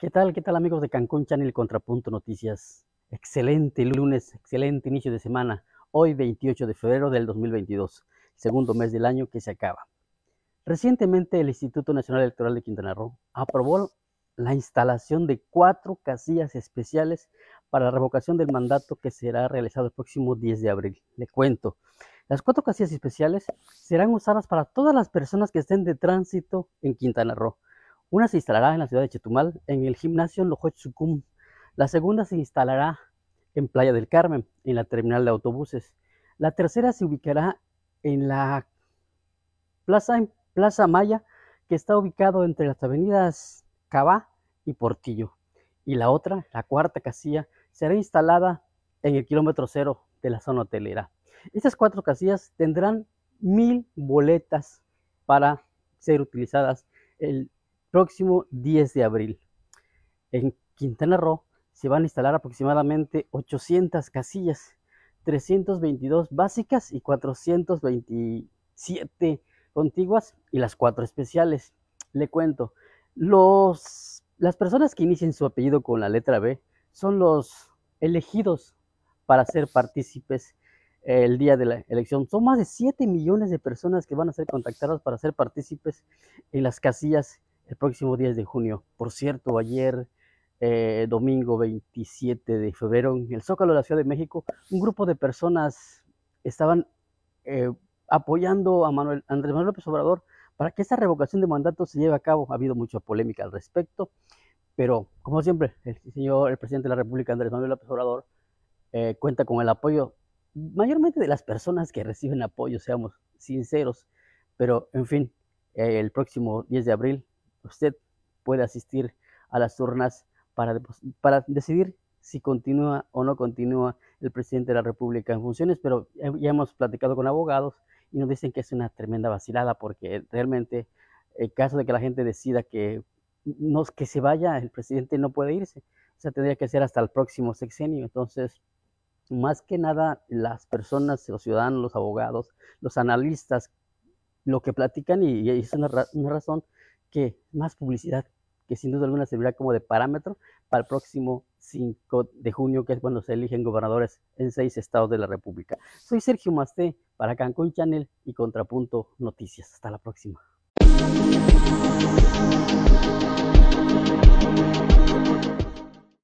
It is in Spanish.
¿Qué tal? ¿Qué tal amigos de Cancún Channel Contrapunto Noticias? Excelente lunes, excelente inicio de semana. Hoy 28 de febrero del 2022, segundo mes del año que se acaba. Recientemente el Instituto Nacional Electoral de Quintana Roo aprobó la instalación de cuatro casillas especiales para la revocación del mandato que será realizado el próximo 10 de abril. Le cuento. Las cuatro casillas especiales serán usadas para todas las personas que estén de tránsito en Quintana Roo una se instalará en la ciudad de Chetumal, en el gimnasio Lojochukum. La segunda se instalará en Playa del Carmen, en la terminal de autobuses. La tercera se ubicará en la plaza, Maya, que está ubicado entre las avenidas Cabá y Portillo. Y la otra, la cuarta casilla, será instalada en el kilómetro cero de la zona hotelera. Estas cuatro casillas tendrán mil boletas para ser utilizadas próximo 10 de abril. En Quintana Roo se van a instalar aproximadamente 800 casillas, 322 básicas y 427 contiguas y las cuatro especiales. Le cuento, los, las personas que inician su apellido con la letra B son los elegidos para ser partícipes el día de la elección. Son más de 7 millones de personas que van a ser contactadas para ser partícipes en las casillas el próximo 10 de junio. Por cierto, ayer, eh, domingo 27 de febrero, en el Zócalo de la Ciudad de México, un grupo de personas estaban eh, apoyando a Manuel, Andrés Manuel López Obrador para que esta revocación de mandato se lleve a cabo. Ha habido mucha polémica al respecto, pero como siempre, el señor, el presidente de la República, Andrés Manuel López Obrador, eh, cuenta con el apoyo mayormente de las personas que reciben apoyo, seamos sinceros, pero en fin, el próximo 10 de abril usted puede asistir a las urnas para, decidir si continúa o no continúa el presidente de la República en funciones, pero ya hemos platicado con abogados y nos dicen que es una tremenda vacilada porque realmente el eh, caso de que la gente decida que no que se vaya, el presidente no puede irse, o sea, tendría que ser hasta el próximo sexenio. Entonces, más que nada, las personas, los ciudadanos, los abogados, los analistas, lo que platican y, es una razón que más publicidad, que sin duda alguna servirá como de parámetro para el próximo 5 de junio, que es cuando se eligen gobernadores en seis estados de la República. Soy Sergio Masté para Cancún Channel y Contrapunto Noticias. Hasta la próxima.